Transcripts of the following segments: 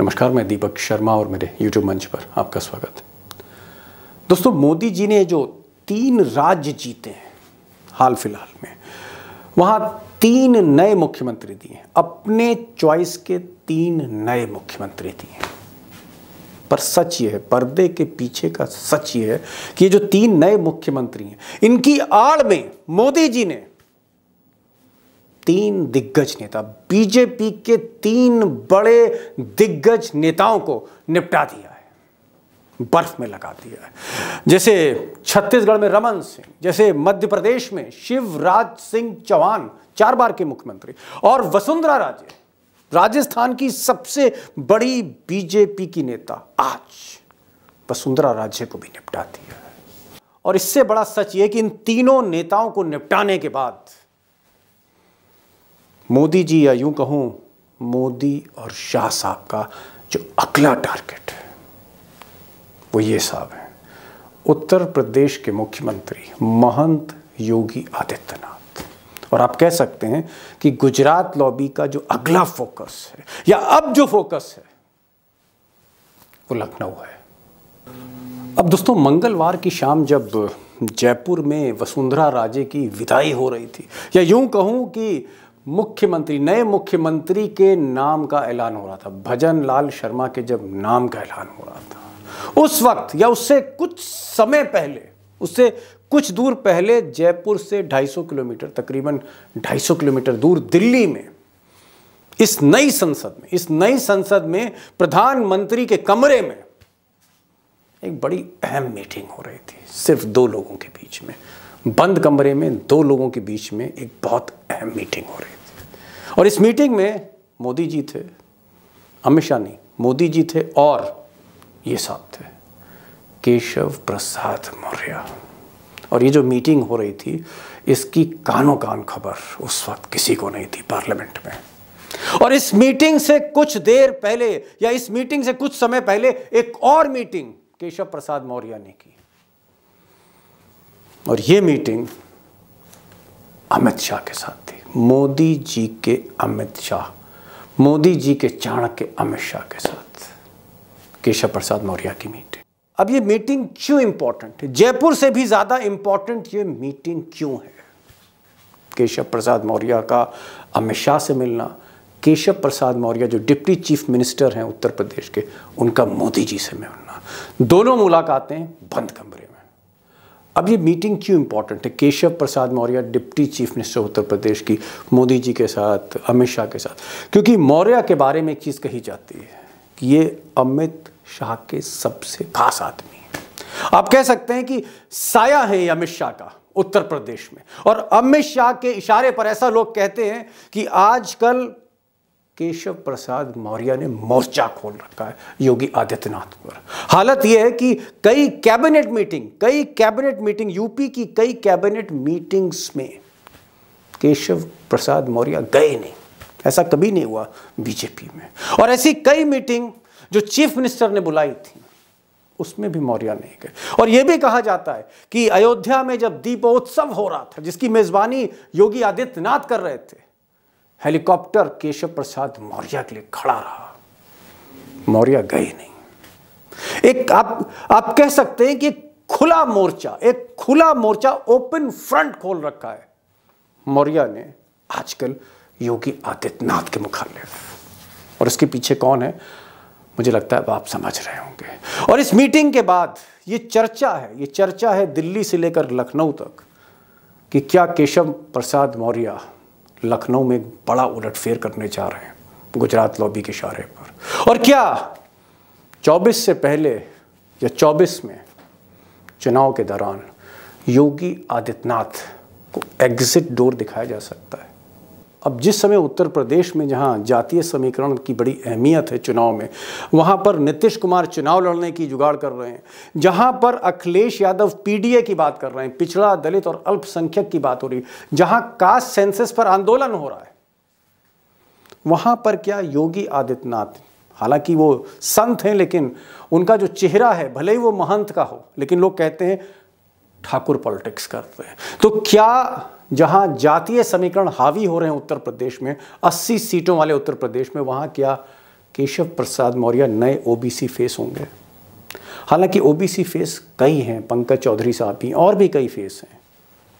नमस्कार मैं दीपक शर्मा और मेरे YouTube मंच पर आपका स्वागत दोस्तों मोदी जी ने जो तीन राज्य जीते हैं हाल फिलहाल में वहां तीन नए मुख्यमंत्री दिए अपने चॉइस के तीन नए मुख्यमंत्री दिए पर सच ये है पर्दे के पीछे का सच ये है कि ये जो तीन नए मुख्यमंत्री हैं इनकी आड़ में मोदी जी ने तीन दिग्गज नेता बीजेपी के तीन बड़े दिग्गज नेताओं को निपटा दिया है बर्फ में लगा दिया है जैसे छत्तीसगढ़ में रमन सिंह जैसे मध्य प्रदेश में शिवराज सिंह चौहान चार बार के मुख्यमंत्री और वसुंधरा राजे राजस्थान की सबसे बड़ी बीजेपी की नेता आज वसुंधरा राजे को भी निपटा दिया है और इससे बड़ा सच ये कि इन तीनों नेताओं को निपटाने के बाद मोदी जी या यूं कहूं मोदी और शाह साहब का जो अगला टारगेट है वो ये साहब है उत्तर प्रदेश के मुख्यमंत्री महंत योगी आदित्यनाथ और आप कह सकते हैं कि गुजरात लॉबी का जो अगला फोकस है या अब जो फोकस है वो लखनऊ है अब दोस्तों मंगलवार की शाम जब जयपुर में वसुंधरा राजे की विदाई हो रही थी या यूं कहूं कि मुख्यमंत्री नए मुख्यमंत्री के नाम का ऐलान हो रहा था भजन लाल शर्मा के जब नाम का ऐलान हो रहा था उस वक्त या उससे कुछ समय पहले उससे कुछ दूर पहले जयपुर से 250 किलोमीटर तकरीबन 250 किलोमीटर दूर दिल्ली में इस नई संसद में इस नई संसद में प्रधानमंत्री के कमरे में एक बड़ी अहम मीटिंग हो रही थी सिर्फ दो लोगों के बीच में बंद कमरे में दो लोगों के बीच में एक बहुत अहम मीटिंग हो रही थी और इस मीटिंग में मोदी जी थे अमित शाह नहीं मोदी जी थे और ये साहब थे केशव प्रसाद मौर्य और ये जो मीटिंग हो रही थी इसकी कानों कान खबर उस वक्त किसी को नहीं थी पार्लियामेंट में और इस मीटिंग से कुछ देर पहले या इस मीटिंग से कुछ समय पहले एक और मीटिंग केशव प्रसाद मौर्य ने की और यह मीटिंग अमित शाह के साथ थी मोदी जी के अमित शाह मोदी जी के चाणक्य अमित शाह के साथ केशव प्रसाद मौर्य की मीटिंग अब ये मीटिंग क्यों इंपॉर्टेंट है जयपुर से भी ज़्यादा इंपॉर्टेंट ये मीटिंग क्यों है केशव प्रसाद मौर्य का अमित शाह से मिलना केशव प्रसाद मौर्य जो डिप्टी चीफ मिनिस्टर हैं उत्तर प्रदेश के उनका मोदी जी से मिलना दोनों मुलाकातें बंद कमरे अब ये मीटिंग क्यों इंपॉर्टेंट है Keshav Prasad Maurya deputy chief minister Uttar Pradesh की मोदी जी के साथ अमित शाह के साथ क्योंकि मौर्य के बारे में एक चीज़ कही जाती है कि ये अमित शाह के सबसे खास आदमी है आप कह सकते हैं कि साया है अमित शाह का उत्तर प्रदेश में और अमित शाह के इशारे पर ऐसा लोग कहते हैं कि आजकल केशव प्रसाद मौर्य ने मोर्चा खोल रखा है योगी आदित्यनाथ पर हालत यह है कि कई कैबिनेट मीटिंग कई कैबिनेट मीटिंग यूपी की कई कैबिनेट मीटिंग्स में केशव प्रसाद मौर्य गए नहीं ऐसा कभी नहीं हुआ बीजेपी में और ऐसी कई मीटिंग जो चीफ मिनिस्टर ने बुलाई थी उसमें भी मौर्य नहीं गए और यह भी कहा जाता है कि अयोध्या में जब दीपोत्सव हो रहा था जिसकी मेजबानी योगी आदित्यनाथ कर रहे थे हेलीकॉप्टर केशव प्रसाद मौर्य के लिए खड़ा रहा मौर्य गए नहीं एक आप आप कह सकते हैं कि खुला मोर्चा एक खुला मोर्चा ओपन फ्रंट खोल रखा है मौर्य ने आजकल योगी आदित्यनाथ के मुखालिफ और इसके पीछे कौन है मुझे लगता है अब आप समझ रहे होंगे और इस मीटिंग के बाद ये चर्चा है ये चर्चा है दिल्ली से लेकर लखनऊ तक कि क्या केशव प्रसाद मौर्य लखनऊ में बड़ा उलटफेर करने जा रहे हैं गुजरात लॉबी के इशारे पर और क्या 24 से पहले या 24 में चुनाव के दौरान योगी आदित्यनाथ को एग्जिट डोर दिखाया जा सकता है अब जिस समय उत्तर प्रदेश में जहां जातीय समीकरण की बड़ी अहमियत है चुनाव में वहां पर नीतीश कुमार चुनाव लड़ने की जुगाड़ कर रहे हैं जहां पर अखिलेश यादव पीडीए की बात कर रहे हैं पिछड़ा दलित और अल्पसंख्यक की बात हो रही है जहां कास्ट सेंसस पर आंदोलन हो रहा है वहां पर क्या योगी आदित्यनाथ हालांकि वो संत हैं लेकिन उनका जो चेहरा है भले ही वो महंत का हो लेकिन लोग कहते हैं ठाकुर पॉलिटिक्स करते हैं तो क्या जहां जातीय समीकरण हावी हो रहे हैं उत्तर प्रदेश में 80 सीटों वाले उत्तर प्रदेश में वहां क्या केशव प्रसाद मौर्य नए ओबीसी फेस होंगे हालांकि ओबीसी फेस कई हैं पंकज चौधरी साहब भी और भी कई फेस हैं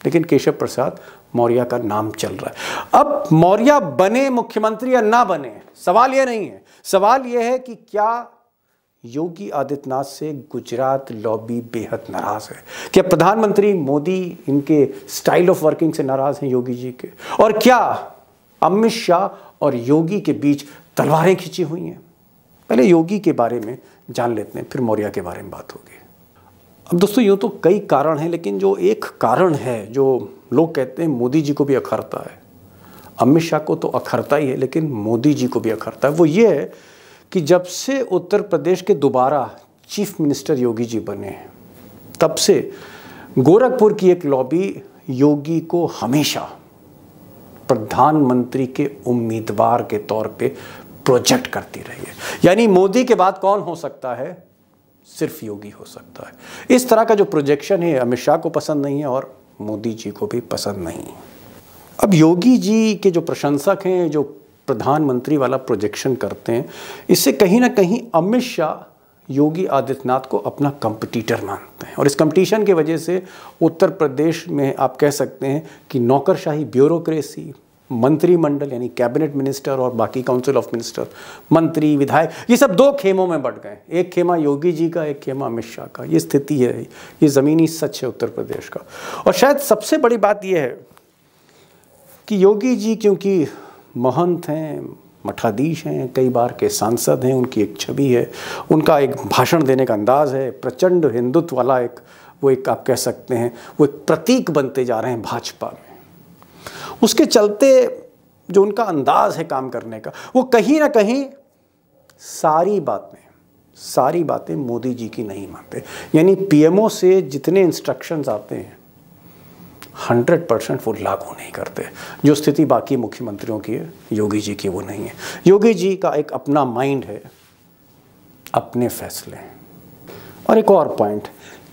लेकिन केशव प्रसाद मौर्य का नाम चल रहा है अब मौर्य बने मुख्यमंत्री या ना बने सवाल यह नहीं है सवाल यह है कि क्या योगी आदित्यनाथ से गुजरात लॉबी बेहद नाराज़ है क्या प्रधानमंत्री मोदी इनके स्टाइल ऑफ वर्किंग से नाराज़ हैं योगी जी के और क्या अमित शाह और योगी के बीच तलवारें खींची हुई हैं पहले योगी के बारे में जान लेते हैं फिर मौर्य के बारे में बात होगी अब दोस्तों यूँ तो कई कारण हैं लेकिन जो एक कारण है जो लोग कहते हैं मोदी जी को भी अखरता है अमित शाह को तो अखरता ही है लेकिन मोदी जी को भी अखरता है वो ये है कि जब से उत्तर प्रदेश के दोबारा चीफ मिनिस्टर योगी जी बने हैं तब से गोरखपुर की एक लॉबी योगी को हमेशा प्रधानमंत्री के उम्मीदवार के तौर पे प्रोजेक्ट करती रही है यानी मोदी के बाद कौन हो सकता है सिर्फ योगी हो सकता है इस तरह का जो प्रोजेक्शन है अमित शाह को पसंद नहीं है और मोदी जी को भी पसंद नहीं अब योगी जी के जो प्रशंसक हैं जो प्रधानमंत्री वाला प्रोजेक्शन करते हैं इससे कहीं ना कहीं अमित शाह योगी आदित्यनाथ को अपना कंपटीटर मानते हैं और इस कंपटीशन के वजह से उत्तर प्रदेश में आप कह सकते हैं कि नौकरशाही ब्यूरोक्रेसी मंत्रिमंडल यानी कैबिनेट मिनिस्टर और बाकी काउंसिल ऑफ मिनिस्टर मंत्री विधायक ये सब दो खेमों में बढ़ गए एक खेमा योगी जी का एक खेमा अमित शाह का ये स्थिति है ये ज़मीनी सच है उत्तर प्रदेश का और शायद सबसे बड़ी बात यह है कि योगी जी क्योंकि महंत हैं मठाधीश हैं कई बार के सांसद हैं उनकी एक छवि है उनका एक भाषण देने का अंदाज है प्रचंड हिंदुत्व वाला एक वो एक आप कह सकते हैं वो एक प्रतीक बनते जा रहे हैं भाजपा में उसके चलते जो उनका अंदाज है काम करने का वो कहीं ना कहीं सारी बातें सारी बातें मोदी जी की नहीं मानते यानी पीएमओ से जितने इंस्ट्रक्शंस आते हैं हंड्रेड परसेंट वो लागू नहीं करते जो स्थिति बाकी मुख्यमंत्रियों की है योगी जी की वो नहीं है योगी जी का एक अपना माइंड है अपने फैसले और एक और पॉइंट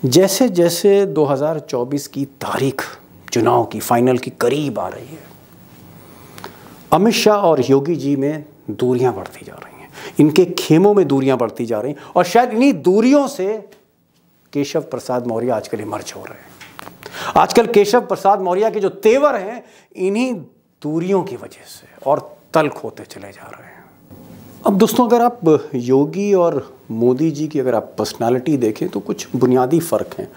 जैसे जैसे 2024 की तारीख चुनाव की फाइनल की करीब आ रही है अमित शाह और योगी जी में दूरियां बढ़ती जा रही हैं इनके खेमों में दूरियां बढ़ती जा रही हैं और शायद इन्हीं दूरियों से केशव प्रसाद मौर्य आजकल इमर्ज हो रहे हैं आजकल केशव प्रसाद मौर्य के जो तेवर हैं इन्हीं दूरियों की वजह से और तल्ख होते चले जा रहे हैं अब दोस्तों अगर आप योगी और मोदी जी की अगर आप पर्सनालिटी देखें तो कुछ बुनियादी फ़र्क हैं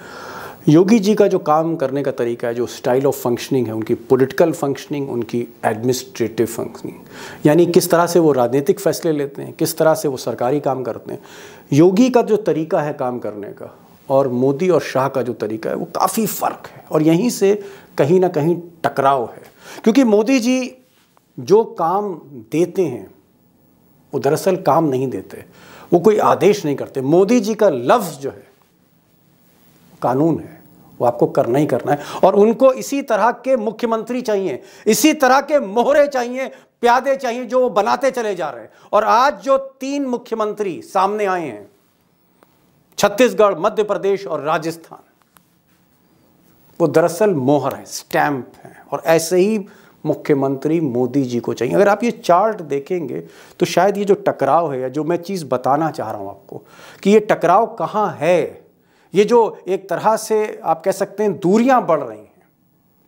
योगी जी का जो काम करने का तरीका है जो स्टाइल ऑफ फंक्शनिंग है उनकी पॉलिटिकल फंक्शनिंग उनकी एडमिनिस्ट्रेटिव फंक्शनिंग यानी किस तरह से वो राजनीतिक फैसले लेते हैं किस तरह से वो सरकारी काम करते हैं योगी का जो तरीका है काम करने का और मोदी और शाह का जो तरीका है वो काफ़ी फ़र्क है और यहीं से कहीं ना कहीं टकराव है क्योंकि मोदी जी जो काम देते हैं वो दरअसल काम नहीं देते वो कोई आदेश नहीं करते मोदी जी का लफ्ज़ जो है कानून है वो आपको करना ही करना है और उनको इसी तरह के मुख्यमंत्री चाहिए इसी तरह के मोहरे चाहिए प्यादे चाहिए जो वो बनाते चले जा रहे हैं और आज जो तीन मुख्यमंत्री सामने आए हैं छत्तीसगढ़ मध्य प्रदेश और राजस्थान वो दरअसल मोहर है स्टैंप है और ऐसे ही मुख्यमंत्री मोदी जी को चाहिए अगर आप ये चार्ट देखेंगे तो शायद ये जो टकराव है या जो मैं चीज़ बताना चाह रहा हूँ आपको कि ये टकराव कहाँ है ये जो एक तरह से आप कह सकते हैं दूरियां बढ़ रही हैं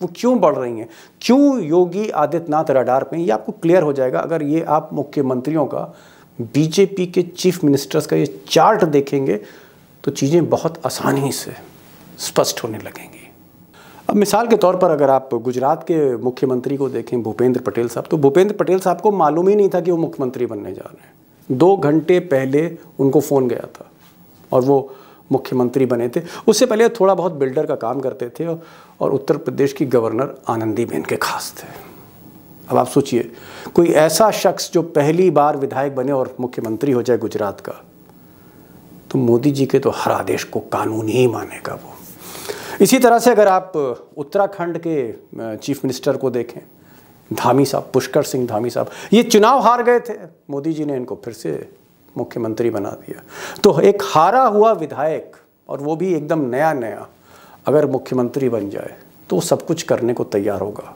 वो क्यों बढ़ रही हैं क्यों योगी आदित्यनाथ रडार पे ये आपको क्लियर हो जाएगा अगर ये आप मुख्यमंत्रियों का बीजेपी के चीफ मिनिस्टर्स का ये चार्ट देखेंगे तो चीज़ें बहुत आसानी से स्पष्ट होने लगेंगी अब मिसाल के तौर पर अगर आप गुजरात के मुख्यमंत्री को देखें भूपेंद्र पटेल साहब तो भूपेंद्र पटेल साहब को मालूम ही नहीं था कि वो मुख्यमंत्री बनने जा रहे हैं दो घंटे पहले उनको फ़ोन गया था और वो मुख्यमंत्री बने थे उससे पहले थोड़ा बहुत बिल्डर का काम करते थे और उत्तर प्रदेश की गवर्नर आनंदीबेन के खास थे अब आप सोचिए कोई ऐसा शख्स जो पहली बार विधायक बने और मुख्यमंत्री हो जाए गुजरात का तो मोदी जी के तो हर आदेश को कानून ही मानेगा वो इसी तरह से अगर आप उत्तराखंड के चीफ मिनिस्टर को देखें धामी साहब पुष्कर सिंह धामी साहब ये चुनाव हार गए थे मोदी जी ने इनको फिर से मुख्यमंत्री बना दिया तो एक हारा हुआ विधायक और वो भी एकदम नया नया अगर मुख्यमंत्री बन जाए तो वो सब कुछ करने को तैयार होगा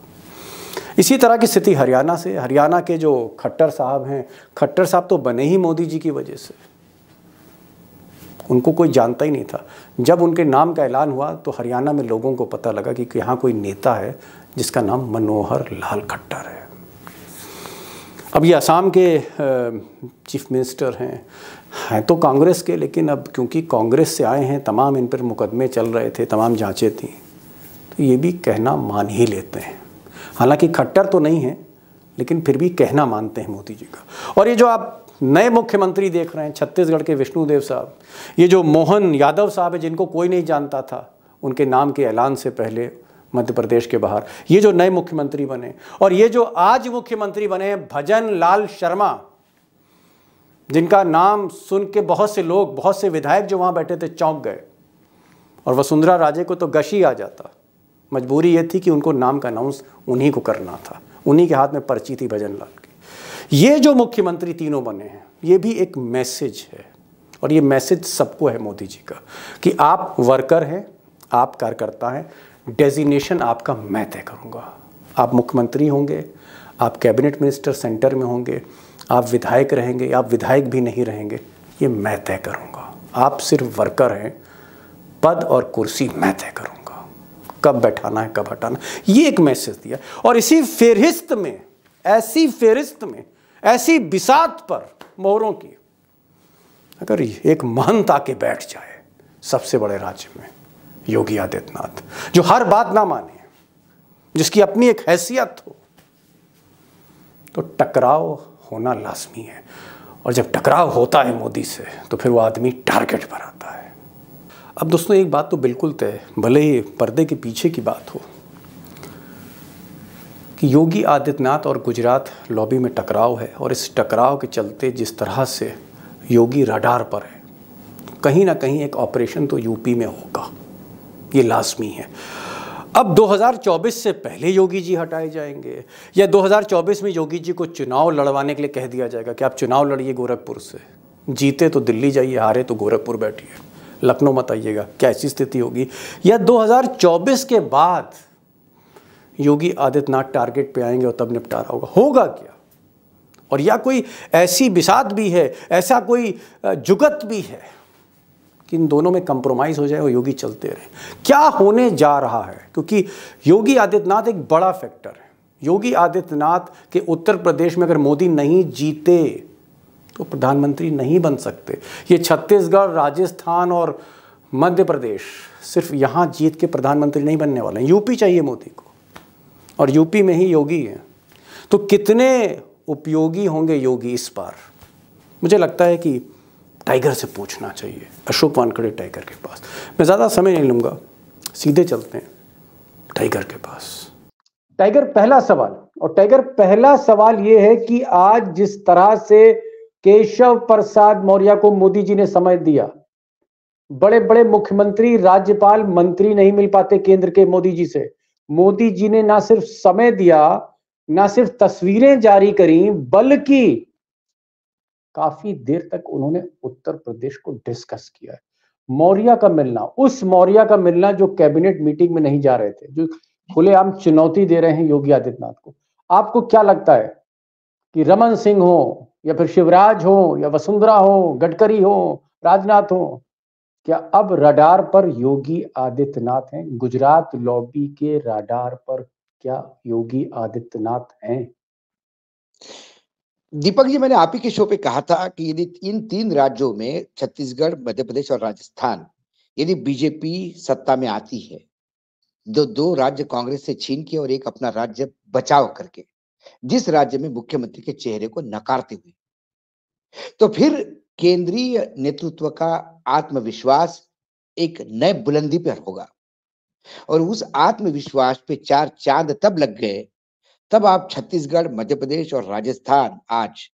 इसी तरह की स्थिति हरियाणा से हरियाणा के जो खट्टर साहब हैं खट्टर साहब तो बने ही मोदी जी की वजह से उनको कोई जानता ही नहीं था जब उनके नाम का ऐलान हुआ तो हरियाणा में लोगों को पता लगा कि यहाँ कोई नेता है जिसका नाम मनोहर लाल खट्टर है अब ये असम के चीफ मिनिस्टर हैं हैं तो कांग्रेस के लेकिन अब क्योंकि कांग्रेस से आए हैं तमाम इन पर मुकदमे चल रहे थे तमाम जांचें थी तो ये भी कहना मान ही लेते हैं हालांकि खट्टर तो नहीं है लेकिन फिर भी कहना मानते हैं मोदी जी का और ये जो आप नए मुख्यमंत्री देख रहे हैं छत्तीसगढ़ के विष्णुदेव साहब ये जो मोहन यादव साहब है जिनको कोई नहीं जानता था उनके नाम के ऐलान से पहले मध्य प्रदेश के बाहर ये जो नए मुख्यमंत्री बने और ये जो आज मुख्यमंत्री बने भजन लाल शर्मा जिनका नाम सुन के बहुत से लोग बहुत से विधायक जो वहाँ बैठे थे चौंक गए और वसुंधरा राजे को तो गशी आ जाता मजबूरी ये थी कि उनको नाम का अनाउंस उन्हीं को करना था उन्हीं के हाथ में पर्ची थी भजन लाल ये जो मुख्यमंत्री तीनों बने हैं ये भी एक मैसेज है और ये मैसेज सबको है मोदी जी का कि आप वर्कर हैं आप कार्यकर्ता हैं डेजिनेशन आपका मैं तय करूँगा आप मुख्यमंत्री होंगे आप कैबिनेट मिनिस्टर सेंटर में होंगे आप विधायक रहेंगे आप विधायक भी नहीं रहेंगे ये मैं तय करूँगा आप सिर्फ वर्कर हैं पद और कुर्सी मैं तय करूँगा कब बैठाना है कब हटाना ये एक मैसेज दिया और इसी फेरिस्त में ऐसी फेरिस्त में ऐसी बिसात पर मोहरों की अगर एक महंत के बैठ जाए सबसे बड़े राज्य में योगी आदित्यनाथ जो हर बात ना माने जिसकी अपनी एक हैसियत हो तो टकराव होना लाजमी है और जब टकराव होता है मोदी से तो फिर वो आदमी टारगेट पर आता है अब दोस्तों एक बात तो बिल्कुल तय भले ही पर्दे के पीछे की बात हो कि योगी आदित्यनाथ और गुजरात लॉबी में टकराव है और इस टकराव के चलते जिस तरह से योगी रडार पर है कहीं ना कहीं एक ऑपरेशन तो यूपी में होगा ये लाजमी है अब 2024 से पहले योगी जी हटाए जाएंगे या 2024 में योगी जी को चुनाव लड़वाने के लिए कह दिया जाएगा कि आप चुनाव लड़िए गोरखपुर से जीते तो दिल्ली जाइए हारे तो गोरखपुर बैठिए लखनऊ मत आइएगा क्या ऐसी स्थिति होगी या 2024 के बाद योगी आदित्यनाथ टारगेट पे आएंगे और तब निपटारा होगा होगा क्या और या कोई ऐसी विषाद भी है ऐसा कोई जुगत भी है कि इन दोनों में कंप्रोमाइज़ हो जाए और योगी चलते रहे क्या होने जा रहा है क्योंकि योगी आदित्यनाथ एक बड़ा फैक्टर है योगी आदित्यनाथ के उत्तर प्रदेश में अगर मोदी नहीं जीते तो प्रधानमंत्री नहीं बन सकते ये छत्तीसगढ़ राजस्थान और मध्य प्रदेश सिर्फ यहाँ जीत के प्रधानमंत्री नहीं बनने वाले हैं यूपी चाहिए मोदी को और यूपी में ही योगी है तो कितने उपयोगी होंगे योगी इस बार मुझे लगता है कि टाइगर से पूछना चाहिए अशोक वानखड़े टाइगर के पास मैं ज़्यादा समय नहीं लूँगा सीधे चलते हैं टाइगर के पास टाइगर पहला सवाल और टाइगर पहला सवाल ये है कि आज जिस तरह से केशव प्रसाद मौर्य को मोदी जी ने समय दिया बड़े बड़े मुख्यमंत्री राज्यपाल मंत्री नहीं मिल पाते केंद्र के मोदी जी से मोदी जी ने ना सिर्फ समय दिया ना सिर्फ तस्वीरें जारी करी बल्कि काफी देर तक उन्होंने उत्तर प्रदेश को डिस्कस किया है मौर्य का मिलना उस मौर्य का मिलना जो कैबिनेट मीटिंग में नहीं जा रहे थे जो खुलेआम चुनौती दे रहे हैं योगी आदित्यनाथ को आपको क्या लगता है कि रमन सिंह हो या फिर शिवराज हो या वसुंधरा हो गडकरी हो राजनाथ हो क्या अब रडार पर योगी आदित्यनाथ हैं गुजरात लॉबी के रडार पर क्या योगी आदित्यनाथ हैं दीपक जी मैंने आप ही के शो पे कहा था कि यदि इन तीन राज्यों में छत्तीसगढ़ मध्य प्रदेश और राजस्थान यदि बीजेपी सत्ता में आती है जो तो दो राज्य कांग्रेस से छीन के और एक अपना राज्य बचाव करके जिस राज्य में मुख्यमंत्री के चेहरे को नकारते हुए तो फिर केंद्रीय नेतृत्व का आत्मविश्वास एक नए बुलंदी पर होगा और उस आत्मविश्वास पे चार चांद तब लग गए तब आप छत्तीसगढ़ मध्य प्रदेश और राजस्थान आज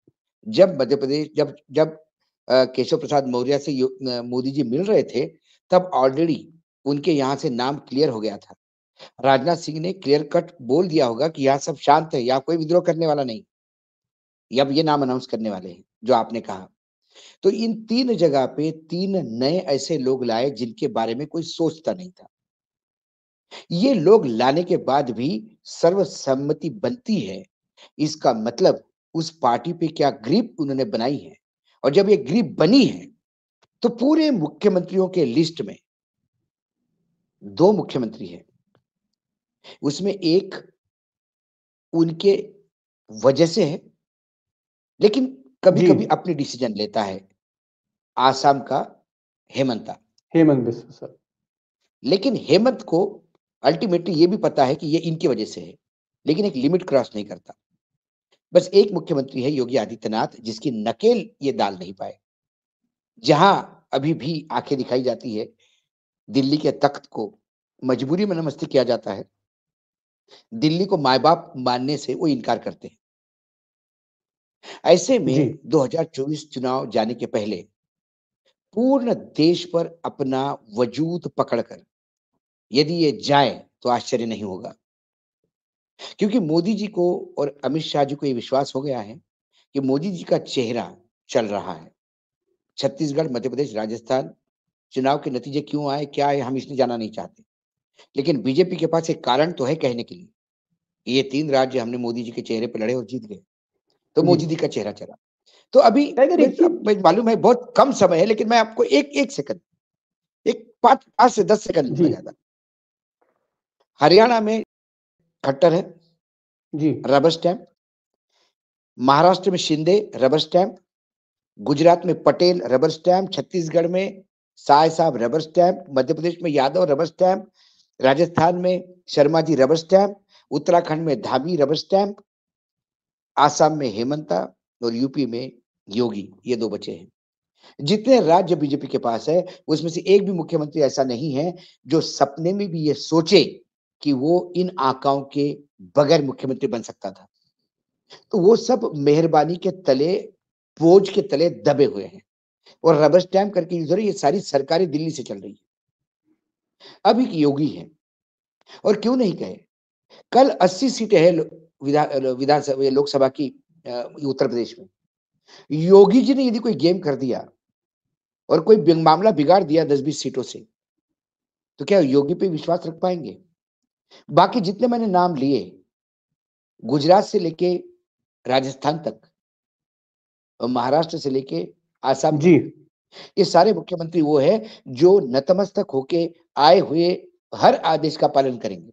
जब मध्य प्रदेश जब जब केशव प्रसाद मौर्य से मोदी जी मिल रहे थे तब ऑलरेडी उनके यहाँ से नाम क्लियर हो गया था राजनाथ सिंह ने क्लियर कट बोल दिया होगा कि यहाँ सब शांत है यहाँ कोई विद्रोह करने वाला नहीं अब ये नाम अनाउंस करने वाले हैं जो आपने कहा तो इन तीन जगह पे तीन नए ऐसे लोग लाए जिनके बारे में कोई सोचता नहीं था ये लोग लाने के बाद भी सर्वसम्मति बनती है इसका मतलब उस पार्टी पे क्या ग्रीप उन्होंने बनाई है और जब ये ग्रीप बनी है तो पूरे मुख्यमंत्रियों के लिस्ट में दो मुख्यमंत्री हैं उसमें एक उनके वजह से है लेकिन कभी कभी अपनी डिसीजन लेता है आसाम का हेमंता हेमंत सर लेकिन हेमंत को अल्टीमेटली ये भी पता है कि ये इनकी वजह से है लेकिन एक लिमिट क्रॉस नहीं करता बस एक मुख्यमंत्री है योगी आदित्यनाथ जिसकी नकेल ये डाल नहीं पाए जहां अभी भी आंखें दिखाई जाती है दिल्ली के तख्त को मजबूरी में नमस्ते किया जाता है दिल्ली को माए बाप मानने से वो इनकार करते हैं ऐसे में 2024 चुनाव जाने के पहले पूर्ण देश पर अपना वजूद पकड़कर यदि ये जाए तो आश्चर्य नहीं होगा क्योंकि मोदी जी को और अमित शाह जी को ये विश्वास हो गया है कि मोदी जी का चेहरा चल रहा है छत्तीसगढ़ मध्य प्रदेश राजस्थान चुनाव के नतीजे क्यों आए क्या है हम इसमें जाना नहीं चाहते लेकिन बीजेपी के पास एक कारण तो है कहने के लिए ये तीन राज्य हमने मोदी जी के चेहरे पर लड़े और जीत गए तो मोजिदी का चेहरा चला तो अभी मालूम है बहुत कम समय है लेकिन मैं आपको एक एक सेकंड एक पांच पांच से दस सेकंड ज्यादा हरियाणा में खट्टर है जी रबर स्टैम्प महाराष्ट्र में शिंदे रबर स्टैम्प गुजरात में पटेल रबर स्टैम्प छत्तीसगढ़ में साय साहब रबर स्टैंप मध्य प्रदेश में यादव रबर स्टैम्प राजस्थान में शर्मा जी रबर स्टैम्प उत्तराखंड में धामी रबर स्टैम्प आसाम में हेमंता और यूपी में योगी ये दो बचे हैं जितने राज्य बीजेपी के पास है उसमें से एक भी मुख्यमंत्री ऐसा नहीं है जो सपने में भी ये सोचे कि वो इन आकाओं के बगैर मुख्यमंत्री बन सकता था तो वो सब मेहरबानी के तले बोझ के तले दबे हुए हैं और रबर स्टैम्प करके इधर ये सारी सरकारें दिल्ली से चल रही है अब एक योगी है और क्यों नहीं कहे कल 80 सीटें हैं विधानसभा लोकसभा की उत्तर प्रदेश में योगी जी ने यदि कोई गेम कर दिया और कोई मामला बिगाड़ दिया दस बीस सीटों से तो क्या योगी पे विश्वास रख पाएंगे बाकी जितने मैंने नाम लिए गुजरात से लेके राजस्थान तक महाराष्ट्र से लेके आसाम जी ये सारे मुख्यमंत्री वो है जो नतमस्तक होके आए हुए हर आदेश का पालन करेंगे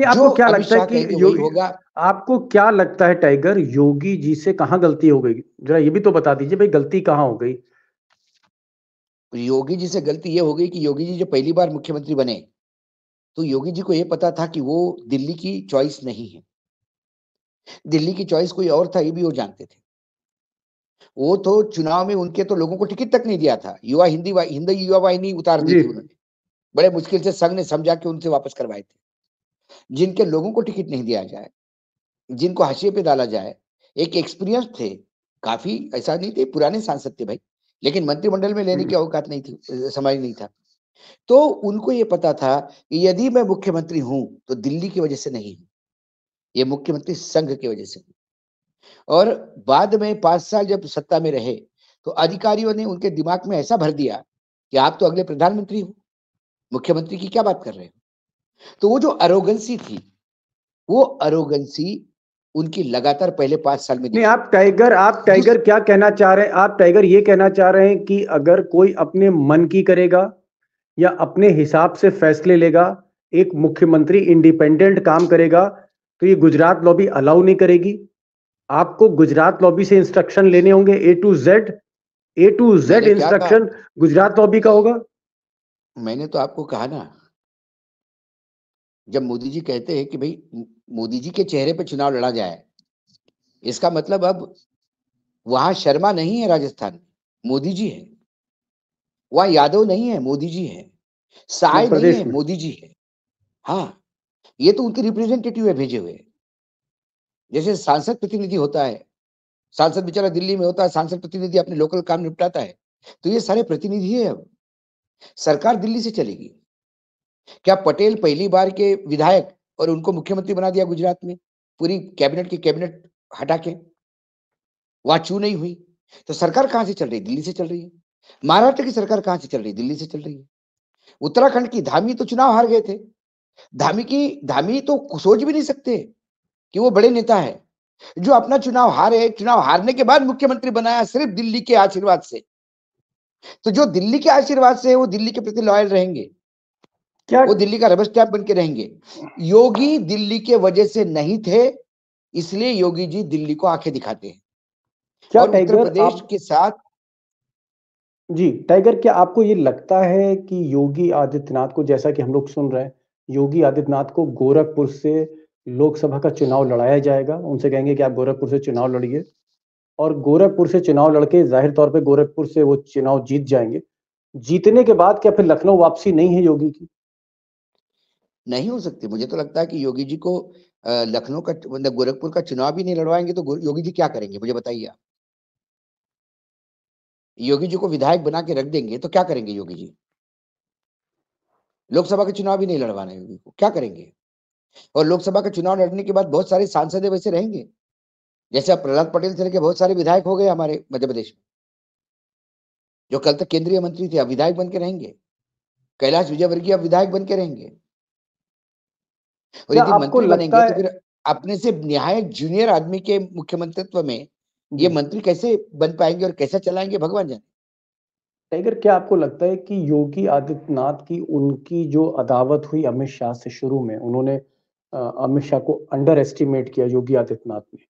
नहीं आपको क्या लगता है कि योगी होगा आपको क्या लगता है टाइगर योगी जी से कहा गलती हो गई जरा ये भी तो बता दीजिए भाई गलती कहाँ हो गई योगी जी से गलती ये हो गई कि योगी जी जो पहली बार मुख्यमंत्री बने तो योगी जी को यह पता था कि वो दिल्ली की चॉइस नहीं है दिल्ली की चॉइस कोई और था ये भी वो जानते थे वो तो चुनाव में उनके तो लोगों को टिकट तक नहीं दिया था युवा हिंदी हिंदी युवा वाहिनी उतार दी थी उन्होंने बड़े मुश्किल से संघ ने समझा के उनसे वापस करवाए थे जिनके लोगों को टिकट नहीं दिया जाए जिनको हाशिए पे डाला जाए एक एक्सपीरियंस थे काफी ऐसा नहीं थे पुराने सांसद थे भाई लेकिन मंत्रिमंडल में लेने हम्म। की औकात नहीं थी समझ नहीं था तो उनको ये पता था कि यदि मैं मुख्यमंत्री हूं तो दिल्ली की वजह से नहीं हूं ये मुख्यमंत्री संघ की वजह से और बाद में पांच साल जब सत्ता में रहे तो अधिकारियों ने उनके दिमाग में ऐसा भर दिया कि आप तो अगले प्रधानमंत्री हो मुख्यमंत्री की क्या बात कर रहे हो तो वो जो अरोगेंसी थी वो अरोगेंसी उनकी लगातार पहले पांच साल में नहीं आप टाइगर आप टाइगर क्या कहना चाह रहे हैं आप टाइगर ये कहना चाह रहे हैं कि अगर कोई अपने मन की करेगा या अपने हिसाब से फैसले लेगा एक मुख्यमंत्री इंडिपेंडेंट काम करेगा तो ये गुजरात लॉबी अलाउ नहीं करेगी आपको गुजरात लॉबी से इंस्ट्रक्शन लेने होंगे A to Z A to Z instruction Gujarat lobby का होगा मैंने तो आपको कहा ना जब मोदी जी कहते हैं कि भाई मोदी जी के चेहरे पर चुनाव लड़ा जाए इसका मतलब अब वहां शर्मा नहीं है राजस्थान मोदी जी है वहां यादव नहीं है मोदी जी है साय नहीं है मोदी जी है हाँ ये तो उनके रिप्रेजेंटेटिव है भेजे हुए जैसे सांसद प्रतिनिधि होता है सांसद बेचारा दिल्ली में होता है सांसद प्रतिनिधि अपने लोकल काम निपटाता है तो ये सारे प्रतिनिधि है अब सरकार दिल्ली से चलेगी क्या पटेल पहली बार के विधायक और उनको मुख्यमंत्री बना दिया गुजरात में पूरी कैबिनेट की कैबिनेट हटा के वहां चू नहीं हुई तो सरकार कहां से चल रही दिल्ली से चल रही है महाराष्ट्र की सरकार कहां से चल रही दिल्ली से चल रही है उत्तराखंड की धामी तो चुनाव हार गए थे धामी की धामी तो सोच भी नहीं सकते कि वो बड़े नेता है जो अपना चुनाव हारे चुनाव हारने के बाद मुख्यमंत्री बनाया सिर्फ दिल्ली के आशीर्वाद से तो जो दिल्ली के आशीर्वाद से है वो दिल्ली के प्रति लॉयल रहेंगे क्या वो दिल्ली का रबर स्टैम्प बन के रहेंगे योगी दिल्ली के वजह से नहीं थे इसलिए योगी जी दिल्ली को आंखें दिखाते हैं क्या और प्रदेश आप... के साथ जी टाइगर क्या आपको ये लगता है कि योगी आदित्यनाथ को जैसा कि हम लोग सुन रहे हैं योगी आदित्यनाथ को गोरखपुर से लोकसभा का चुनाव लड़ाया जाएगा उनसे कहेंगे कि आप गोरखपुर से चुनाव लड़िए और गोरखपुर से चुनाव लड़के जाहिर तौर पे गोरखपुर से वो चुनाव जीत जाएंगे जीतने के बाद क्या फिर लखनऊ वापसी नहीं है योगी की नहीं हो सकते मुझे तो लगता है कि योगी जी को लखनऊ का मतलब गोरखपुर का चुनाव भी नहीं लड़वाएंगे तो योगी जी क्या करेंगे मुझे बताइए आप योगी जी को विधायक बना के रख देंगे तो क्या करेंगे योगी जी लोकसभा के चुनाव भी नहीं लड़वाना योगी को क्या करेंगे और लोकसभा का चुनाव लड़ने के बाद बहुत सारे सांसद वैसे रहेंगे जैसे अब प्रहलाद पटेल से लेकर बहुत सारे विधायक हो गए हमारे मध्य प्रदेश में जो कल तक केंद्रीय मंत्री थे अब विधायक बन के रहेंगे कैलाश विजयवर्गीय अब विधायक बन के रहेंगे और यदि मंत्री बनेंगे तो फिर अपने से निहायक जूनियर आदमी के मुख्यमंत्रित्व में ये मंत्री कैसे बन पाएंगे और कैसे चलाएंगे भगवान जाने टाइगर क्या आपको लगता है कि योगी आदित्यनाथ की उनकी जो अदावत हुई अमित शाह से शुरू में उन्होंने अमित शाह को अंडर एस्टिमेट किया योगी आदित्यनाथ ने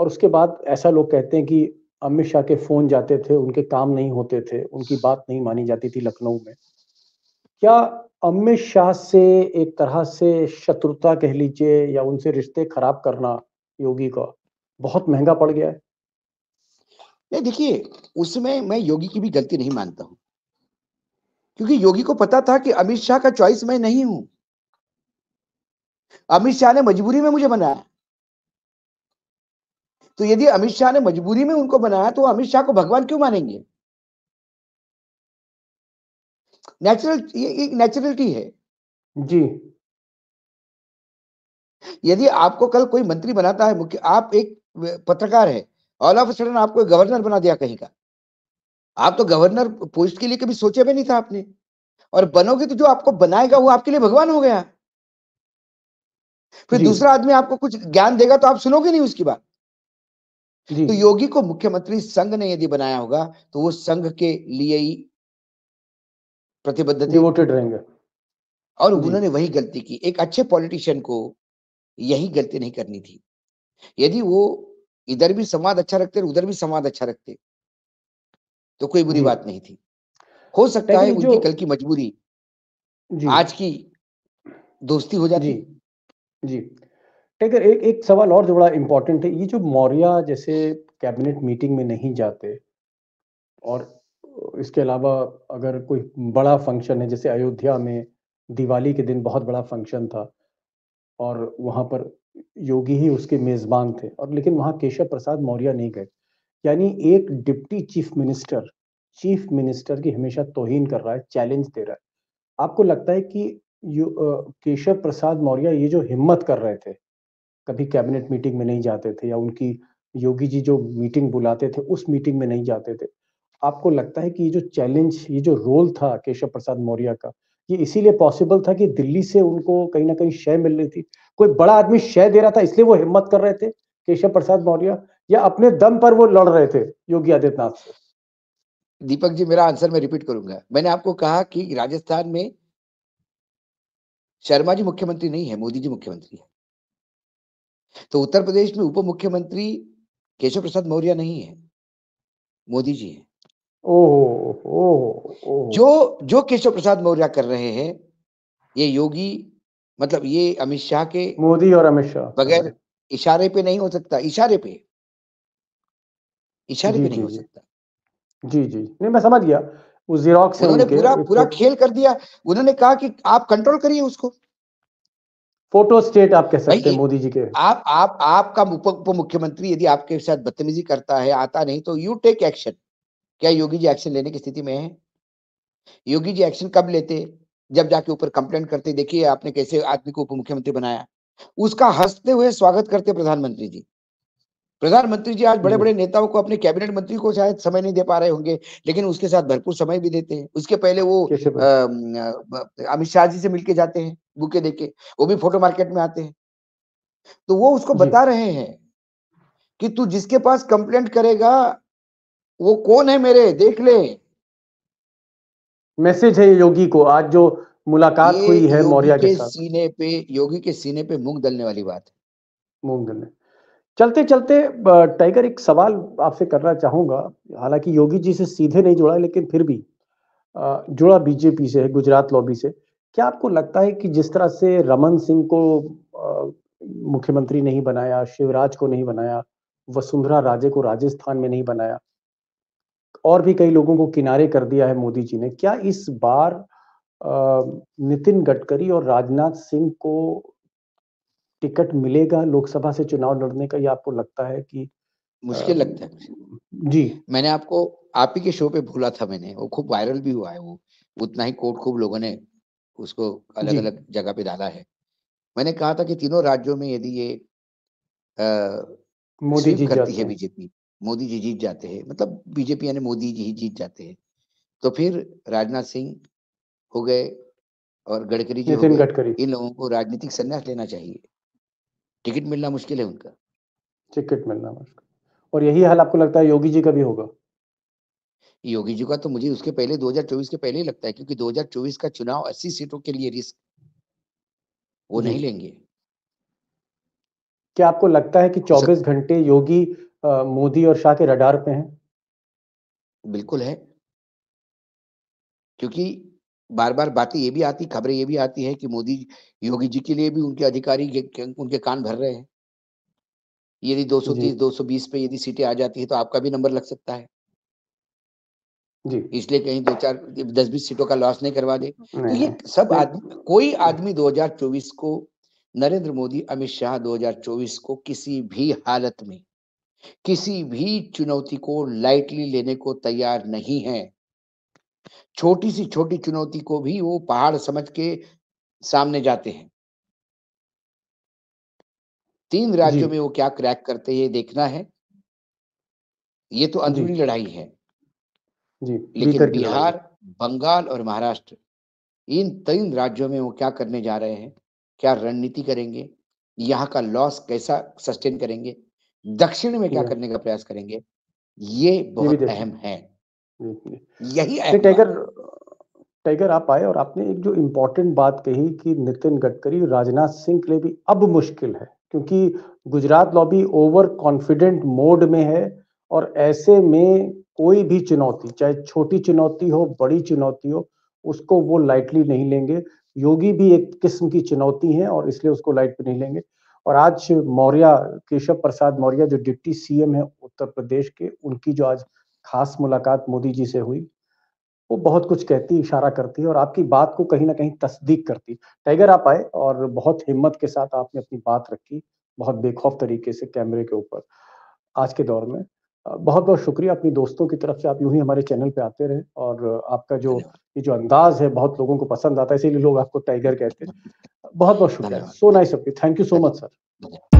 और उसके बाद ऐसा लोग कहते हैं कि अमित शाह के फोन जाते थे उनके काम नहीं होते थे उनकी बात नहीं मानी जाती थी लखनऊ में क्या अमित शाह से एक तरह से शत्रुता कह लीजिए या उनसे रिश्ते खराब करना योगी का बहुत महंगा पड़ गया है नहीं देखिए उसमें मैं योगी की भी गलती नहीं मानता हूं क्योंकि योगी को पता था कि अमित शाह का चॉइस मैं नहीं हूं अमित शाह ने मजबूरी में मुझे बनाया तो यदि अमित शाह ने मजबूरी में उनको बनाया तो अमित शाह को भगवान क्यों मानेंगे नेचुरल ये एक नेचुरलिटी है जी यदि आपको कल कोई मंत्री बनाता है मुख्य आप एक पत्रकार है ऑल ऑफ सडन आपको गवर्नर बना दिया कहीं का आप तो गवर्नर पोस्ट के लिए कभी सोचे भी नहीं था आपने और बनोगे तो जो आपको बनाएगा वो आपके लिए भगवान हो गया फिर दूसरा आदमी आपको कुछ ज्ञान देगा तो आप सुनोगे नहीं उसकी बात तो योगी को मुख्यमंत्री संघ ने यदि बनाया होगा तो वो संघ के लिए ही प्रतिबद्ध थे वोटेड रहेंगे और उन्होंने वही गलती की एक अच्छे पॉलिटिशियन को यही गलती नहीं करनी थी यदि वो इधर भी संवाद अच्छा रखते उधर भी संवाद अच्छा रखते तो कोई बुरी बात नहीं थी हो सकता है उनकी कल की मजबूरी आज की दोस्ती हो जाती जी टेकर एक एक सवाल और जो बड़ा इम्पोर्टेंट है ये जो मौर्य जैसे कैबिनेट मीटिंग में नहीं जाते और इसके अलावा अगर कोई बड़ा फंक्शन है जैसे अयोध्या में दिवाली के दिन बहुत बड़ा फंक्शन था और वहाँ पर योगी ही उसके मेजबान थे और लेकिन वहाँ केशव प्रसाद मौर्य नहीं गए यानी एक deputy chief minister chief minister की हमेशा तोहिन कर रहा है चैलेंज दे रहा है आपको लगता है कि केशव प्रसाद मौर्य ये जो हिम्मत कर रहे थे कभी कैबिनेट मीटिंग में नहीं जाते थे या उनकी योगी जी जो मीटिंग बुलाते थे उस मीटिंग में नहीं जाते थे आपको लगता है कि ये जो चैलेंज ये जो रोल था केशव प्रसाद मौर्य का ये इसीलिए पॉसिबल था कि दिल्ली से उनको कहीं ना कहीं शय मिल रही थी कोई बड़ा आदमी शय दे रहा था इसलिए वो हिम्मत कर रहे थे केशव प्रसाद मौर्य या अपने दम पर वो लड़ रहे थे योगी आदित्यनाथ से दीपक जी मेरा आंसर मैं रिपीट करूंगा मैंने आपको कहा कि राजस्थान में शर्मा जी मुख्यमंत्री नहीं है मोदी जी मुख्यमंत्री है तो उत्तर प्रदेश में उप मुख्यमंत्री केशव प्रसाद मौर्य नहीं है मोदी जी हैं ओहो जो जो केशव प्रसाद मौर्य कर रहे हैं ये योगी मतलब ये अमित शाह के मोदी और अमित शाह बगैर इशारे पे नहीं हो सकता इशारे पे इशारे पे नहीं हो सकता जी जी नहीं मैं समझ गया उस जीरोक्स उन्होंने पूरा पूरा खेल कर दिया उन्होंने कहा कि आप कंट्रोल करिए उसको फोटो स्टेट आप कह सकते हैं मोदी जी के आप आप आपका उप मुख्यमंत्री यदि आपके साथ बदतमीजी करता है आता नहीं तो यू टेक एक्शन क्या योगी जी एक्शन लेने की स्थिति में है योगी जी एक्शन कब लेते जब जाके ऊपर कंप्लेन करते देखिए आपने कैसे आदमी को उप मुख्यमंत्री बनाया उसका हंसते हुए स्वागत करते प्रधानमंत्री जी प्रधानमंत्री जी आज बड़े बड़े नेताओं को अपने कैबिनेट मंत्री को शायद समय नहीं दे पा रहे होंगे लेकिन उसके साथ भरपूर समय भी देते हैं उसके पहले वो अमित शाह जी से मिलके जाते हैं बुके देके वो भी फोटो मार्केट में आते हैं तो वो उसको बता रहे हैं कि तू जिसके पास कंप्लेंट करेगा वो कौन है मेरे देख ले मैसेज है योगी को आज जो मुलाकात हुई है मौर्य के, के साथ सीने पे योगी के सीने पे मूंग दलने वाली बात मूंग दलने चलते चलते टाइगर एक सवाल आपसे करना चाहूंगा हालांकि योगी जी से सीधे नहीं जुड़ा लेकिन फिर भी जुड़ा बीजेपी से है गुजरात लॉबी से क्या आपको लगता है कि जिस तरह से रमन सिंह को मुख्यमंत्री नहीं बनाया शिवराज को नहीं बनाया वसुंधरा राजे को राजस्थान में नहीं बनाया और भी कई लोगों को किनारे कर दिया है मोदी जी ने क्या इस बार नितिन गडकरी और राजनाथ सिंह को टिकट मिलेगा लोकसभा से चुनाव लड़ने का या आपको लगता है कि मुश्किल लगता है जी मैंने आपको आप ही के शो पे भूला था मैंने वो खूब वायरल भी हुआ है वो उतना ही कोट खूब लोगों ने उसको अलग अलग जगह पे डाला है मैंने कहा था कि तीनों राज्यों में यदि ये मोदी जी करती है बीजेपी मोदी जी जीत जाते हैं मतलब बीजेपी यानी मोदी जी ही जीत जाते हैं तो फिर राजनाथ सिंह हो गए और गडकरी जी गडकरी इन लोगों को राजनीतिक संन्यास लेना चाहिए टिकट मिलना मुश्किल है उनका टिकट मिलना मुश्किल और यही हाल आपको लगता है योगी जी का भी होगा योगी जी का तो मुझे उसके पहले 2024 के पहले ही लगता है क्योंकि 2024 का चुनाव 80 सीटों के लिए रिस्क वो नहीं लेंगे क्या आपको लगता है कि 24 घंटे योगी मोदी और शाह के रडार पे हैं बिल्कुल है क्योंकि बार बार बातें ये भी आती खबरें ये भी आती हैं कि मोदी योगी जी के लिए भी उनके अधिकारी उनके कान भर रहे हैं यदि 230 220 पे यदि सीटें आ जाती है तो आपका भी नंबर लग सकता है जी इसलिए कहीं दो चार दस बीस सीटों का लॉस नहीं करवा दे तो ये सब आदमी कोई आदमी 2024 को नरेंद्र मोदी अमित शाह 2024 को किसी भी हालत में किसी भी चुनौती को लाइटली लेने को तैयार नहीं है छोटी सी छोटी चुनौती को भी वो पहाड़ समझ के सामने जाते हैं तीन राज्यों में वो क्या क्रैक करते हैं देखना है ये तो अंदरूनी लड़ाई है जी, लेकिन बिहार बंगाल और महाराष्ट्र इन तीन राज्यों में वो क्या करने जा रहे हैं क्या रणनीति करेंगे यहाँ का लॉस कैसा सस्टेन करेंगे दक्षिण में क्या हम्म। करने का प्रयास करेंगे ये बहुत अहम है यही टाइगर टाइगर आप आए और आपने एक जो इम्पोर्टेंट बात कही कि नितिन गडकरी राजनाथ सिंह के लिए भी अब मुश्किल है क्योंकि Gujarat lobby over confident mode में है और ऐसे में कोई भी चुनौती चाहे छोटी चुनौती हो बड़ी चुनौती हो उसको वो लाइटली नहीं लेंगे योगी भी एक किस्म की चुनौती है और इसलिए उसको लाइट पे नहीं लेंगे और आज मौर्य केशव प्रसाद मौर्य जो डिप्टी सीएम है उत्तर प्रदेश के उनकी जो आज खास मुलाकात मोदी जी से हुई वो बहुत कुछ कहती इशारा करती है और आपकी बात को कहीं ना कहीं तस्दीक करती टाइगर आप आए और बहुत हिम्मत के साथ आपने अपनी बात रखी बहुत बेखौफ तरीके से कैमरे के ऊपर आज के दौर में बहुत बहुत शुक्रिया अपनी दोस्तों की तरफ से आप यूं ही हमारे चैनल पे आते रहे और आपका जो ये जो अंदाज है बहुत लोगों को पसंद आता है इसीलिए लोग आपको टाइगर कहते हैं बहुत बहुत शुक्रिया so nice of you thank you so much sir